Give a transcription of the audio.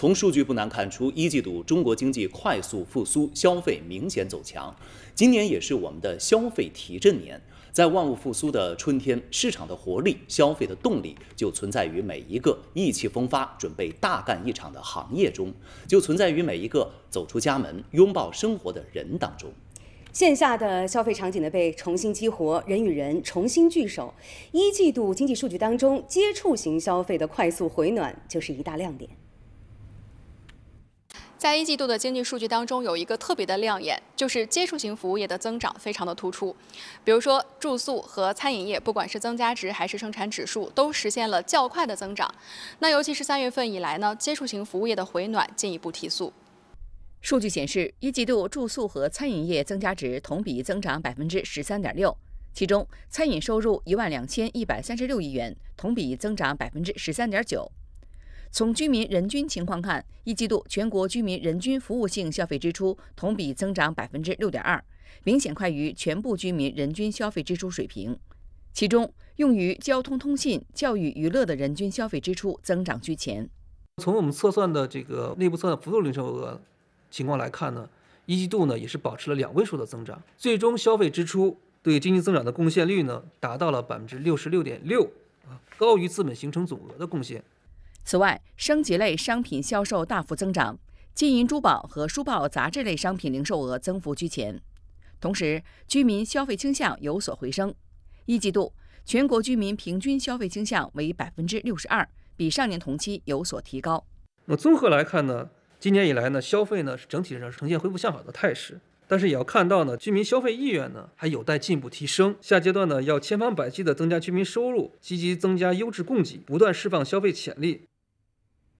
从数据不难看出，一季度中国经济快速复苏，消费明显走强。今年也是我们的消费提振年，在万物复苏的春天，市场的活力、消费的动力就存在于每一个意气风发、准备大干一场的行业中，就存在于每一个走出家门、拥抱生活的人当中。线下的消费场景呢被重新激活，人与人重新聚首。一季度经济数据当中，接触型消费的快速回暖就是一大亮点。在一季度的经济数据当中，有一个特别的亮眼，就是接触型服务业的增长非常的突出。比如说住宿和餐饮业，不管是增加值还是生产指数，都实现了较快的增长。那尤其是三月份以来呢，接触型服务业的回暖进一步提速。数据显示，一季度住宿和餐饮业增加值同比增长百分之十三点六，其中餐饮收入一万两千一百三十六亿元，同比增长百分之十三点九。从居民人均情况看，一季度全国居民人均服务性消费支出同比增长百分之六点二，明显快于全部居民人均消费支出水平。其中，用于交通、通信、教育、娱乐的人均消费支出增长居前。从我们测算的这个内部测算、浮动零售额情况来看呢，一季度呢也是保持了两位数的增长。最终消费支出对经济增长的贡献率呢，达到了百分之六十六点六，啊，高于资本形成总额的贡献。此外，升级类商品销售大幅增长，金银珠宝和书报杂志类商品零售额增幅居前。同时，居民消费倾向有所回升。一季度，全国居民平均消费倾向为百分之六十二，比上年同期有所提高。那综合来看呢？今年以来呢，消费呢是整体上呈现恢复向好的态势。但是也要看到呢，居民消费意愿呢还有待进一步提升。下阶段呢，要千方百计地增加居民收入，积极增加优质供给，不断释放消费潜力。